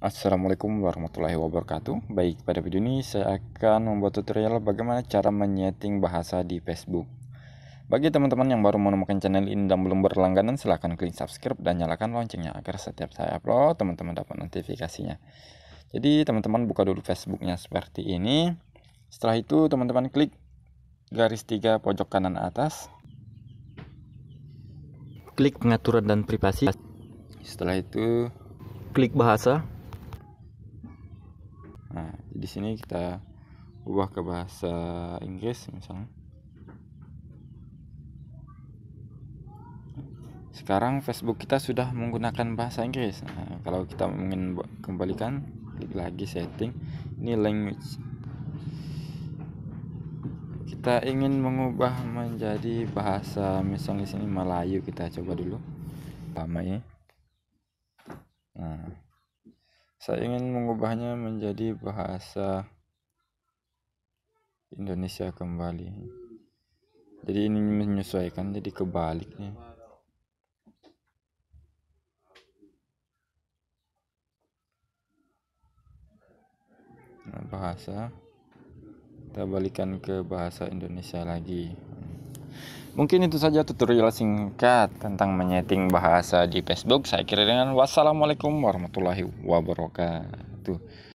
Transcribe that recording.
Assalamualaikum warahmatullahi wabarakatuh Baik, pada video ini saya akan membuat tutorial bagaimana cara menyeting bahasa di Facebook Bagi teman-teman yang baru menemukan channel ini dan belum berlangganan Silahkan klik subscribe dan nyalakan loncengnya Agar setiap saya upload, teman-teman dapat notifikasinya Jadi teman-teman buka dulu Facebooknya seperti ini Setelah itu teman-teman klik garis tiga pojok kanan atas Klik pengaturan dan privasi Setelah itu Klik bahasa di sini kita ubah ke bahasa Inggris misalnya sekarang Facebook kita sudah menggunakan bahasa Inggris nah, kalau kita ingin kembalikan klik lagi setting ini language kita ingin mengubah menjadi bahasa misalnya di sini Melayu kita coba dulu lama ya nah saya ingin mengubahnya menjadi bahasa Indonesia kembali. Jadi ini menyesuaikan jadi kebaliknya. Nah, bahasa kita balikan ke bahasa Indonesia lagi. Mungkin itu saja tutorial singkat tentang menyeting bahasa di Facebook. Saya kira dengan wassalamualaikum warahmatullahi wabarakatuh.